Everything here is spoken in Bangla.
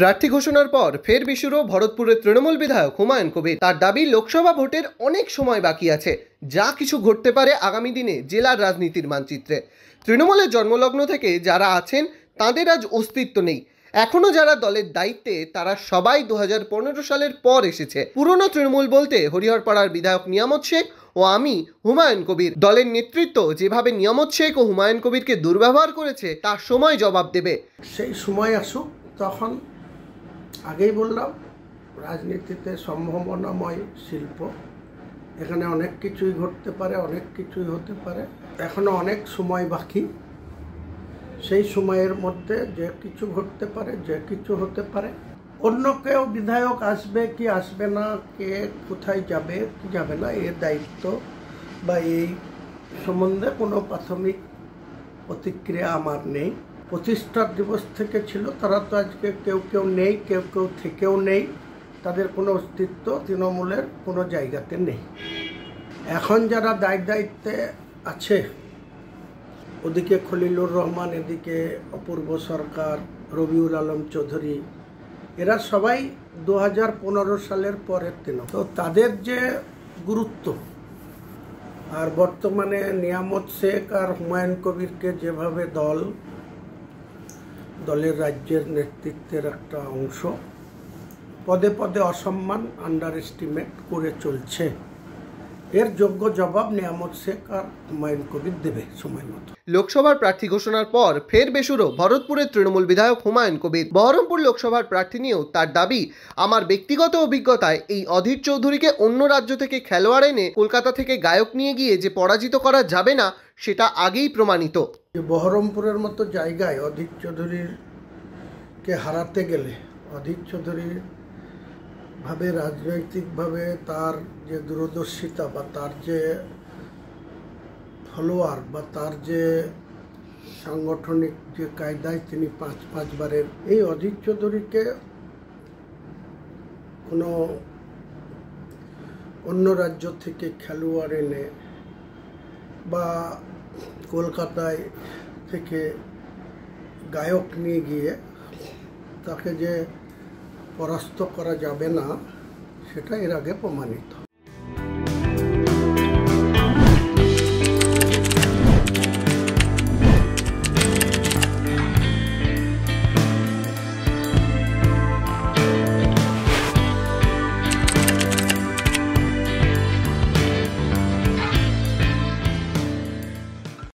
প্রার্থী ঘোষণার পর ফের বিশুরও ভরতপুরের তৃণমূল বিধায়ক হুমায়ুন কবির তার দাবি লোকসভা ভোটের অনেক সময় বাকি আছে যা কিছু ঘটতে পারে আগামী দিনে জেলার রাজনীতির মানচিত্রে তৃণমূলের জন্মলগ্ন থেকে যারা আছেন তাদের আজ অস্তিত্ব নেই এখনও যারা দলের দায়িত্বে তারা সবাই দু সালের পর এসেছে পুরনো তৃণমূল বলতে হরিহরপাড়ার বিধায়ক নিয়ামত শেখ ও আমি হুমায়ুন কবির দলের নেতৃত্ব যেভাবে নিয়ামত শেখ ও হুমায়ুন কবিরকে দুর্ব্যবহার করেছে তার সময় জবাব দেবে সেই সময় আসুক তখন আগেই বললাম রাজনীতিতে সম্ভাবনাময় শিল্প এখানে অনেক কিছুই ঘটতে পারে অনেক কিছুই হতে পারে এখনও অনেক সময় বাকি সেই সময়ের মধ্যে যে কিছু ঘটতে পারে যে কিছু হতে পারে অন্য কেউ বিধায়ক আসবে কি আসবে না কে কোথায় যাবে কি যাবে না এর দায়িত্ব বা এই সম্বন্ধে কোনো প্রাথমিক প্রতিক্রিয়া আমার নেই প্রতিষ্ঠার দিবস থেকে ছিল তারা তো আজকে কেউ কেউ নেই কেউ কেউ থেকেও নেই তাদের কোনো অস্তিত্ব তৃণমূলের কোনো জায়গাতে নেই এখন যারা দায় দায়িত্বে আছে ওদিকে খলিলুর রহমান এদিকে অপূর্ব সরকার রবিউল আলম চৌধুরী এরা সবাই দু সালের পরের দিন তো তাদের যে গুরুত্ব আর বর্তমানে নিয়ামত শেখ আর হুমায়ুন কবিরকে যেভাবে দল দলের রাজ্যের নেতৃত্বের একটা অংশ পদে পদে অসম্মান আন্ডার এস্টিমেট করে চলছে এর যোগ্য জবাব নিয়ামত শেখ আর হুমায়ুন কবির দেবে সময় মতো লোকসভার প্রার্থী ঘোষণার পর ফের বেসুরো ভরতপুরের তৃণমূল বিধায়ক হুমায়ুন কবির বহরমপুর লোকসভার প্রার্থী নিয়েও তার দাবি আমার ব্যক্তিগত অভিজ্ঞতায় এই অধীর চৌধুরীকে অন্য রাজ্য থেকে খেলোয়াড় এনে কলকাতা থেকে গায়ক নিয়ে গিয়ে যে পরাজিত করা যাবে না সেটা আগেই প্রমাণিত বহরমপুরের মতো জায়গায় অধীর চৌধুরীর কে হারাতে গেলে অধীর চৌধুরীর ভাবে রাজনৈতিকভাবে তার যে দূরদর্শিতা বা তার যে ফলোয়ার বা তার যে সাংগঠনিক যে কায়দায় তিনি পাঁচ পাঁচবারের এই অজিত চৌধুরীকে কোনো অন্য রাজ্য থেকে খেলোয়াড় এনে বা কলকাতায় থেকে গায়ক নিয়ে গিয়ে তাকে যে পরাস্ত করা যাবে না সেটা এর আগে প্রমাণিত